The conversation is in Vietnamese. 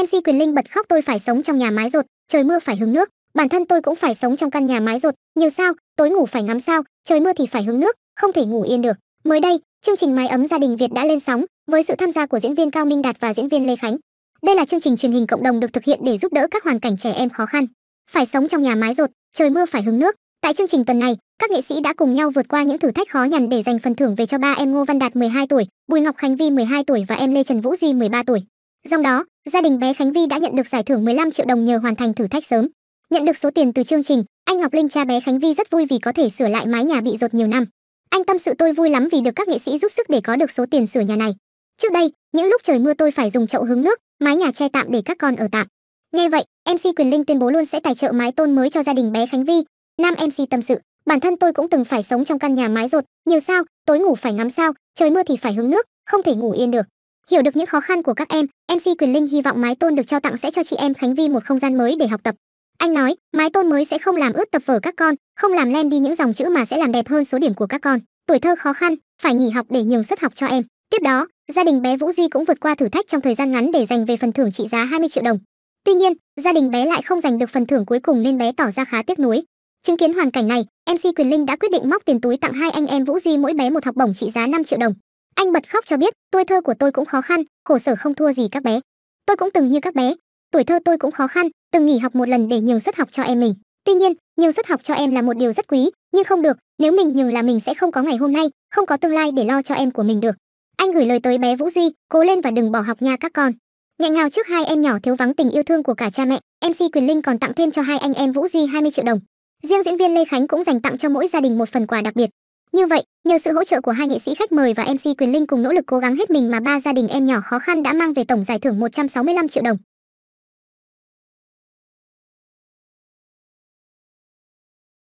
mc quyền linh bật khóc tôi phải sống trong nhà mái rột trời mưa phải hứng nước bản thân tôi cũng phải sống trong căn nhà mái rột nhiều sao tối ngủ phải ngắm sao trời mưa thì phải hứng nước không thể ngủ yên được mới đây chương trình mái ấm gia đình việt đã lên sóng với sự tham gia của diễn viên cao minh đạt và diễn viên lê khánh đây là chương trình truyền hình cộng đồng được thực hiện để giúp đỡ các hoàn cảnh trẻ em khó khăn phải sống trong nhà mái rột trời mưa phải hứng nước tại chương trình tuần này các nghệ sĩ đã cùng nhau vượt qua những thử thách khó nhằn để giành phần thưởng về cho ba em Ngô Văn Đạt 12 tuổi, Bùi Ngọc Khánh Vi 12 tuổi và em Lê Trần Vũ Duy 13 tuổi. Trong đó, gia đình bé Khánh Vi đã nhận được giải thưởng 15 triệu đồng nhờ hoàn thành thử thách sớm. Nhận được số tiền từ chương trình, anh Ngọc Linh cha bé Khánh Vi rất vui vì có thể sửa lại mái nhà bị dột nhiều năm. Anh tâm sự tôi vui lắm vì được các nghệ sĩ giúp sức để có được số tiền sửa nhà này. Trước đây, những lúc trời mưa tôi phải dùng chậu hứng nước, mái nhà che tạm để các con ở tạm. Nghe vậy, MC Quyền Linh tuyên bố luôn sẽ tài trợ mái tôn mới cho gia đình bé Khánh Vi. Nam MC tâm sự, bản thân tôi cũng từng phải sống trong căn nhà mái dột, nhiều sao, tối ngủ phải ngắm sao, trời mưa thì phải hứng nước, không thể ngủ yên được. Hiểu được những khó khăn của các em, MC Quyền Linh hy vọng mái tôn được trao tặng sẽ cho chị em Khánh Vi một không gian mới để học tập. Anh nói, mái tôn mới sẽ không làm ướt tập vở các con, không làm lem đi những dòng chữ mà sẽ làm đẹp hơn số điểm của các con. Tuổi thơ khó khăn, phải nghỉ học để nhường suất học cho em. Tiếp đó, gia đình bé Vũ Duy cũng vượt qua thử thách trong thời gian ngắn để giành về phần thưởng trị giá 20 triệu đồng. Tuy nhiên, gia đình bé lại không giành được phần thưởng cuối cùng nên bé tỏ ra khá tiếc nuối. Chứng kiến hoàn cảnh này, MC Quyền Linh đã quyết định móc tiền túi tặng hai anh em Vũ Duy mỗi bé một học bổng trị giá 5 triệu đồng. Anh bật khóc cho biết, tuổi thơ của tôi cũng khó khăn, khổ sở không thua gì các bé. Tôi cũng từng như các bé, tuổi thơ tôi cũng khó khăn, từng nghỉ học một lần để nhường suất học cho em mình. Tuy nhiên, nhường suất học cho em là một điều rất quý, nhưng không được, nếu mình nhường là mình sẽ không có ngày hôm nay, không có tương lai để lo cho em của mình được. Anh gửi lời tới bé Vũ Duy, cố lên và đừng bỏ học nha các con. Nghẹn ngào trước hai em nhỏ thiếu vắng tình yêu thương của cả cha mẹ, MC Quyền Linh còn tặng thêm cho hai anh em Vũ Duy 20 triệu đồng. Riêng diễn viên Lê Khánh cũng dành tặng cho mỗi gia đình một phần quà đặc biệt. Như vậy, nhờ sự hỗ trợ của hai nghệ sĩ khách mời và MC Quyền Linh cùng nỗ lực cố gắng hết mình mà ba gia đình em nhỏ khó khăn đã mang về tổng giải thưởng 165 triệu đồng.